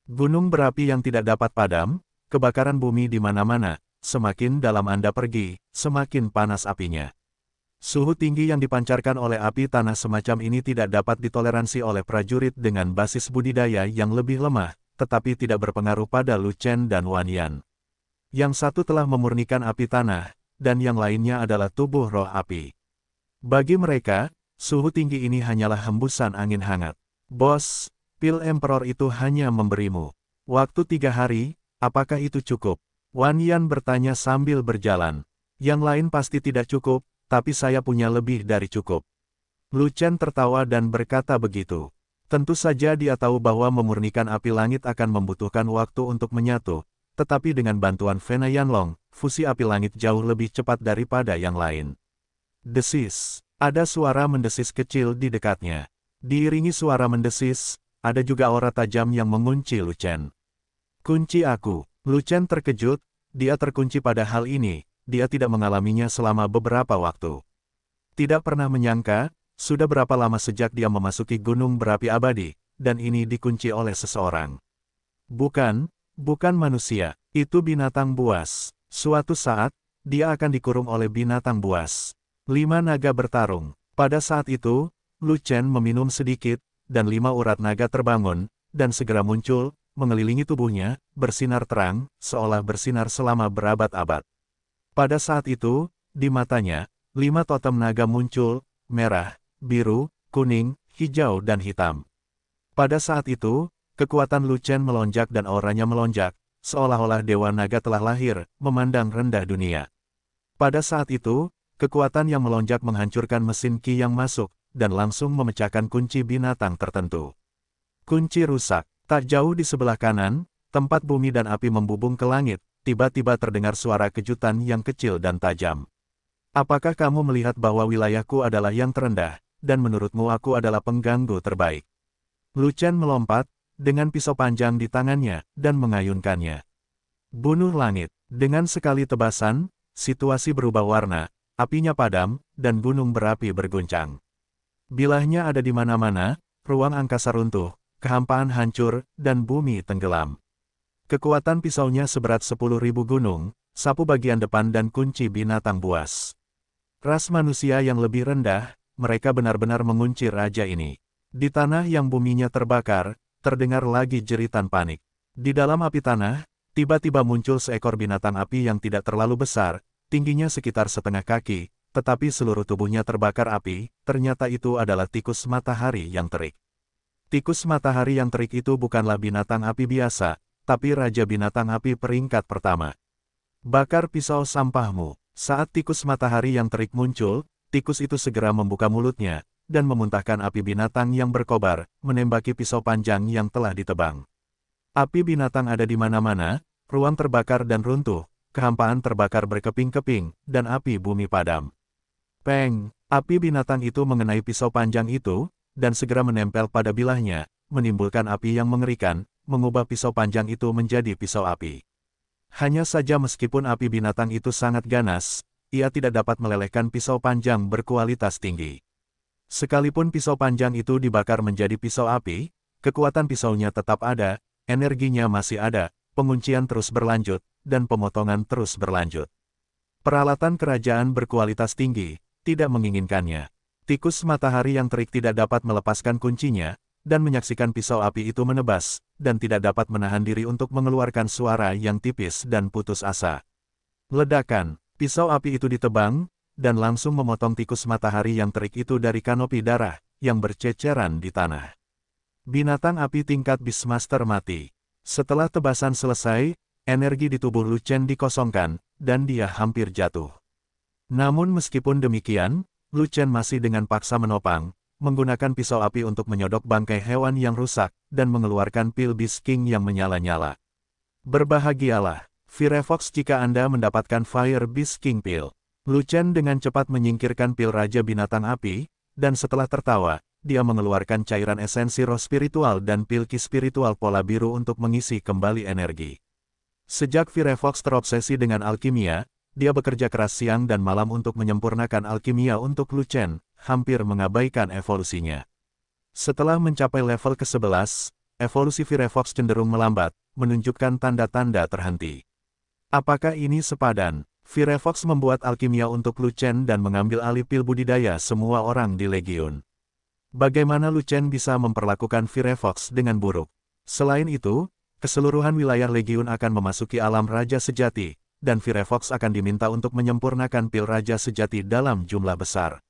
A: Gunung berapi yang tidak dapat padam, kebakaran bumi di mana-mana, semakin dalam Anda pergi, semakin panas apinya. Suhu tinggi yang dipancarkan oleh api tanah semacam ini tidak dapat ditoleransi oleh prajurit dengan basis budidaya yang lebih lemah, tetapi tidak berpengaruh pada Lu Chen dan Wan Yan. Yang satu telah memurnikan api tanah, dan yang lainnya adalah tubuh roh api. Bagi mereka, suhu tinggi ini hanyalah hembusan angin hangat. Bos, pil emperor itu hanya memberimu. Waktu tiga hari, apakah itu cukup? Wan Yan bertanya sambil berjalan. Yang lain pasti tidak cukup, tapi saya punya lebih dari cukup. Lu Chen tertawa dan berkata begitu. Tentu saja dia tahu bahwa memurnikan api langit akan membutuhkan waktu untuk menyatu, tetapi dengan bantuan Fena Yanlong, fusi api langit jauh lebih cepat daripada yang lain. Desis. Ada suara mendesis kecil di dekatnya. Diiringi suara mendesis, ada juga aura tajam yang mengunci Lu Chen. Kunci aku. Lu Chen terkejut, dia terkunci pada hal ini, dia tidak mengalaminya selama beberapa waktu. Tidak pernah menyangka, sudah berapa lama sejak dia memasuki gunung berapi abadi, dan ini dikunci oleh seseorang. Bukan, bukan manusia, itu binatang buas. Suatu saat, dia akan dikurung oleh binatang buas. Lima naga bertarung. Pada saat itu, Lu Chen meminum sedikit, dan lima urat naga terbangun, dan segera muncul, mengelilingi tubuhnya, bersinar terang, seolah bersinar selama berabad-abad. Pada saat itu, di matanya, lima totem naga muncul, merah, biru, kuning, hijau dan hitam. Pada saat itu, kekuatan Lucen melonjak dan auranya melonjak, seolah-olah Dewa Naga telah lahir, memandang rendah dunia. Pada saat itu, kekuatan yang melonjak menghancurkan mesin Ki yang masuk, dan langsung memecahkan kunci binatang tertentu. Kunci rusak, tak jauh di sebelah kanan, tempat bumi dan api membubung ke langit, tiba-tiba terdengar suara kejutan yang kecil dan tajam. Apakah kamu melihat bahwa wilayahku adalah yang terendah, dan menurutmu aku adalah pengganggu terbaik? Lucen melompat, dengan pisau panjang di tangannya, dan mengayunkannya. Bunuh langit, dengan sekali tebasan, situasi berubah warna, apinya padam, dan gunung berapi berguncang. Bilahnya ada di mana-mana, ruang angkasa runtuh, kehampaan hancur, dan bumi tenggelam. Kekuatan pisaunya seberat 10.000 gunung, sapu bagian depan dan kunci binatang buas. Ras manusia yang lebih rendah, mereka benar-benar mengunci raja ini. Di tanah yang buminya terbakar, terdengar lagi jeritan panik. Di dalam api tanah, tiba-tiba muncul seekor binatang api yang tidak terlalu besar, tingginya sekitar setengah kaki, tetapi seluruh tubuhnya terbakar api, ternyata itu adalah tikus matahari yang terik. Tikus matahari yang terik itu bukanlah binatang api biasa, tapi Raja Binatang Api peringkat pertama. Bakar pisau sampahmu. Saat tikus matahari yang terik muncul, tikus itu segera membuka mulutnya, dan memuntahkan api binatang yang berkobar, menembaki pisau panjang yang telah ditebang. Api binatang ada di mana-mana, ruang terbakar dan runtuh, kehampaan terbakar berkeping-keping, dan api bumi padam. Peng, api binatang itu mengenai pisau panjang itu, dan segera menempel pada bilahnya, menimbulkan api yang mengerikan, mengubah pisau panjang itu menjadi pisau api. Hanya saja meskipun api binatang itu sangat ganas, ia tidak dapat melelehkan pisau panjang berkualitas tinggi. Sekalipun pisau panjang itu dibakar menjadi pisau api, kekuatan pisaunya tetap ada, energinya masih ada, penguncian terus berlanjut, dan pemotongan terus berlanjut. Peralatan kerajaan berkualitas tinggi, tidak menginginkannya. Tikus matahari yang terik tidak dapat melepaskan kuncinya, dan menyaksikan pisau api itu menebas, dan tidak dapat menahan diri untuk mengeluarkan suara yang tipis dan putus asa. Ledakan, pisau api itu ditebang, dan langsung memotong tikus matahari yang terik itu dari kanopi darah, yang berceceran di tanah. Binatang api tingkat Bismaster mati. Setelah tebasan selesai, energi di tubuh Lucen dikosongkan, dan dia hampir jatuh. Namun meskipun demikian, Lucen masih dengan paksa menopang, menggunakan pisau api untuk menyodok bangkai hewan yang rusak, dan mengeluarkan pil bis king yang menyala-nyala. Berbahagialah, Firefox jika Anda mendapatkan Fire bis king Pil. Lucen dengan cepat menyingkirkan pil Raja Binatang Api, dan setelah tertawa, dia mengeluarkan cairan esensi roh spiritual dan pil ki spiritual pola biru untuk mengisi kembali energi. Sejak Firefox terobsesi dengan alkimia, dia bekerja keras siang dan malam untuk menyempurnakan alkimia untuk Lucen hampir mengabaikan evolusinya. Setelah mencapai level ke-11, evolusi Firefox cenderung melambat, menunjukkan tanda-tanda terhenti. Apakah ini sepadan? Firefox membuat alkimia untuk Lucen dan mengambil alih pil budidaya semua orang di Legion. Bagaimana Lucen bisa memperlakukan Firefox dengan buruk? Selain itu, keseluruhan wilayah Legion akan memasuki alam Raja Sejati, dan Firefox akan diminta untuk menyempurnakan pil Raja Sejati dalam jumlah besar.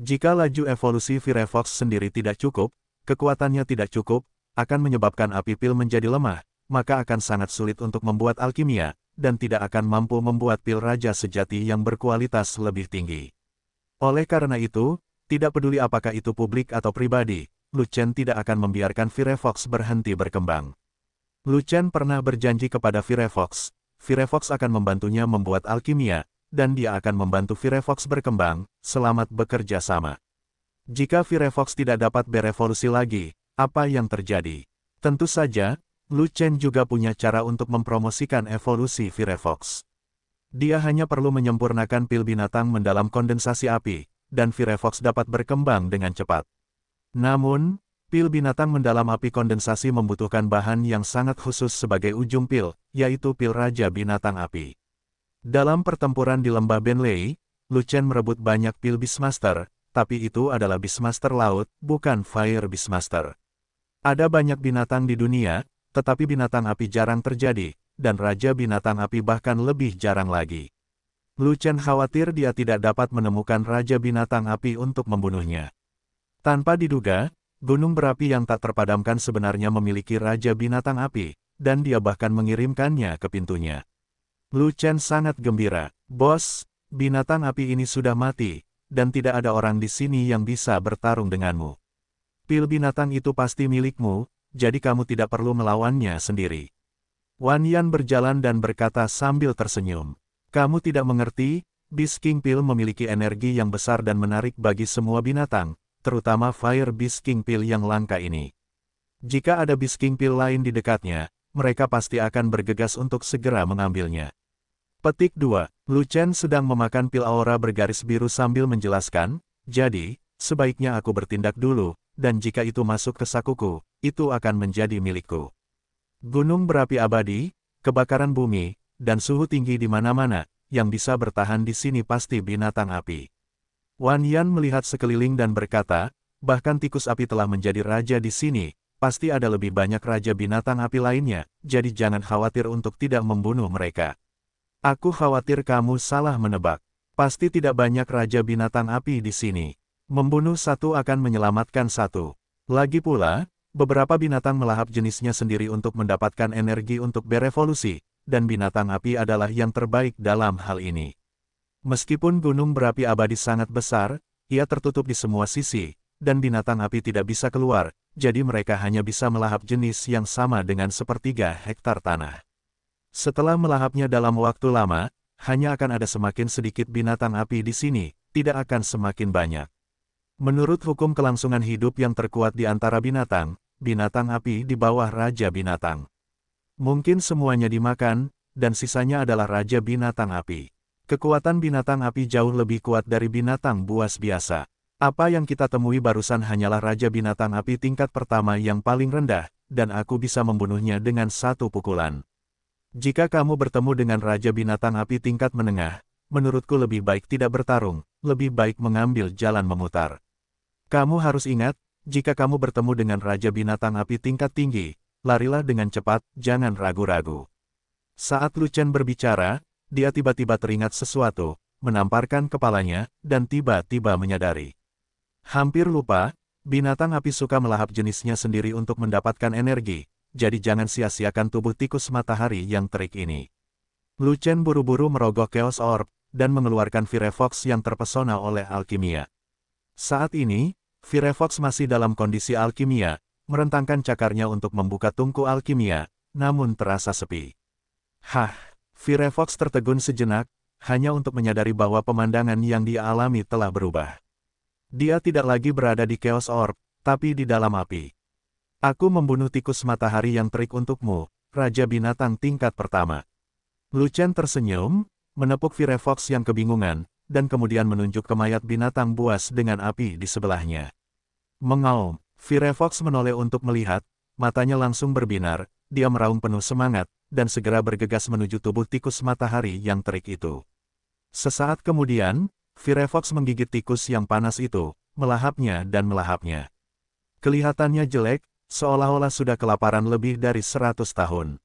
A: Jika laju evolusi Firefox sendiri tidak cukup, kekuatannya tidak cukup, akan menyebabkan api pil menjadi lemah, maka akan sangat sulit untuk membuat alkimia, dan tidak akan mampu membuat pil raja sejati yang berkualitas lebih tinggi. Oleh karena itu, tidak peduli apakah itu publik atau pribadi, Luchen tidak akan membiarkan Firefox berhenti berkembang. Luchen pernah berjanji kepada Firefox, Firefox akan membantunya membuat alkimia, dan dia akan membantu Firefox berkembang, selamat bekerja sama. Jika Firefox tidak dapat berevolusi lagi, apa yang terjadi? Tentu saja, Lu Chen juga punya cara untuk mempromosikan evolusi Firefox. Dia hanya perlu menyempurnakan pil binatang mendalam kondensasi api, dan Firefox dapat berkembang dengan cepat. Namun, Pil binatang mendalam api kondensasi membutuhkan bahan yang sangat khusus sebagai ujung pil, yaitu pil raja binatang api. Dalam pertempuran di lembah Benlei, Luchen merebut banyak pil Beastmaster, tapi itu adalah Beastmaster laut, bukan Fire Beastmaster. Ada banyak binatang di dunia, tetapi binatang api jarang terjadi, dan Raja Binatang Api bahkan lebih jarang lagi. Luchen khawatir dia tidak dapat menemukan Raja Binatang Api untuk membunuhnya. Tanpa diduga, gunung berapi yang tak terpadamkan sebenarnya memiliki Raja Binatang Api, dan dia bahkan mengirimkannya ke pintunya. Lu Chen sangat gembira. Bos, binatang api ini sudah mati, dan tidak ada orang di sini yang bisa bertarung denganmu. Pil binatang itu pasti milikmu, jadi kamu tidak perlu melawannya sendiri. Wan Yan berjalan dan berkata sambil tersenyum. Kamu tidak mengerti, Beast King Pil memiliki energi yang besar dan menarik bagi semua binatang, terutama Fire Beast King Pil yang langka ini. Jika ada Beast King Pil lain di dekatnya, mereka pasti akan bergegas untuk segera mengambilnya. Petik 2. Chen sedang memakan pil aura bergaris biru sambil menjelaskan, jadi, sebaiknya aku bertindak dulu, dan jika itu masuk ke sakuku, itu akan menjadi milikku. Gunung berapi abadi, kebakaran bumi, dan suhu tinggi di mana-mana, yang bisa bertahan di sini pasti binatang api. Wan Yan melihat sekeliling dan berkata, bahkan tikus api telah menjadi raja di sini, pasti ada lebih banyak raja binatang api lainnya, jadi jangan khawatir untuk tidak membunuh mereka. Aku khawatir kamu salah menebak. Pasti tidak banyak raja binatang api di sini. Membunuh satu akan menyelamatkan satu. Lagi pula, beberapa binatang melahap jenisnya sendiri untuk mendapatkan energi untuk berevolusi, dan binatang api adalah yang terbaik dalam hal ini. Meskipun gunung berapi abadi sangat besar, ia tertutup di semua sisi, dan binatang api tidak bisa keluar, jadi mereka hanya bisa melahap jenis yang sama dengan sepertiga hektar tanah. Setelah melahapnya dalam waktu lama, hanya akan ada semakin sedikit binatang api di sini, tidak akan semakin banyak. Menurut hukum kelangsungan hidup yang terkuat di antara binatang, binatang api di bawah raja binatang. Mungkin semuanya dimakan, dan sisanya adalah raja binatang api. Kekuatan binatang api jauh lebih kuat dari binatang buas biasa. Apa yang kita temui barusan hanyalah raja binatang api tingkat pertama yang paling rendah, dan aku bisa membunuhnya dengan satu pukulan. Jika kamu bertemu dengan Raja Binatang Api tingkat menengah, menurutku lebih baik tidak bertarung, lebih baik mengambil jalan memutar. Kamu harus ingat, jika kamu bertemu dengan Raja Binatang Api tingkat tinggi, larilah dengan cepat, jangan ragu-ragu. Saat Lucen berbicara, dia tiba-tiba teringat sesuatu, menamparkan kepalanya, dan tiba-tiba menyadari. Hampir lupa, binatang api suka melahap jenisnya sendiri untuk mendapatkan energi, jadi jangan sia-siakan tubuh tikus matahari yang terik ini. Lucen buru-buru merogoh Chaos Orb, dan mengeluarkan Firefox yang terpesona oleh alkimia. Saat ini, Firefox masih dalam kondisi alkimia, merentangkan cakarnya untuk membuka tungku alkimia, namun terasa sepi. Hah, Firefox tertegun sejenak, hanya untuk menyadari bahwa pemandangan yang dia alami telah berubah. Dia tidak lagi berada di Chaos Orb, tapi di dalam api. Aku membunuh tikus matahari yang terik untukmu, Raja Binatang tingkat pertama. Lucen tersenyum, menepuk Firefox yang kebingungan, dan kemudian menunjuk ke mayat binatang buas dengan api di sebelahnya. Mengaum, Firefox menoleh untuk melihat, matanya langsung berbinar, dia meraung penuh semangat, dan segera bergegas menuju tubuh tikus matahari yang terik itu. Sesaat kemudian, Firefox menggigit tikus yang panas itu, melahapnya dan melahapnya. Kelihatannya jelek, seolah-olah sudah kelaparan lebih dari seratus tahun.